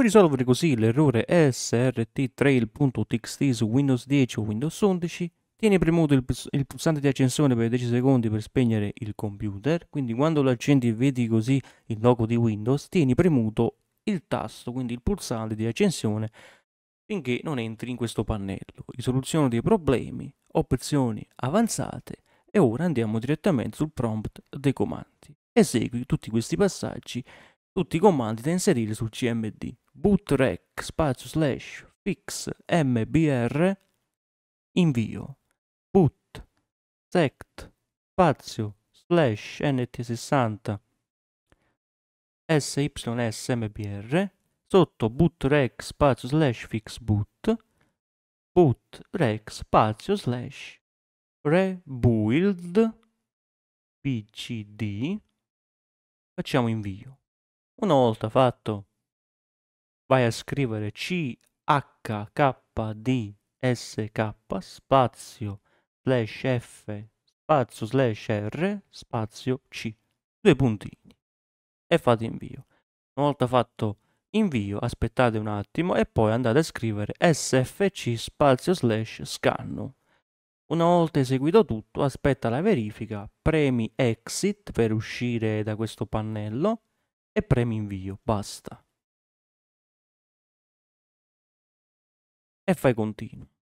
Puoi risolvere così l'errore srt-trail.txt su Windows 10 o Windows 11. Tieni premuto il, il, pulsante di accensione per 10 secondi per spegnere il computer, quindi quando lo accendi e vedi così il logo di Windows, tieni premuto il tasto, quindi il pulsante di accensione, finché non entri in questo pannello. Risoluzione dei problemi, opzioni avanzate e ora andiamo direttamente sul prompt dei comandi. Esegui tutti questi passaggi, tutti i comandi da inserire sul CMD bootrec spazio slash fix mbr invio boot sect spazio slash nt60 mbr sotto bootrec spazio slash fix boot bootrec spazio slash rebuild pcd facciamo invio una volta fatto vai a scrivere C H D S K spazio slash f spazio slash r spazio c due puntini e fate invio una volta fatto invio aspettate un attimo e poi andate a scrivere sfc spazio slash scanno una volta eseguito tutto aspetta la verifica premi exit per uscire da questo pannello e premi invio basta e fai continuo.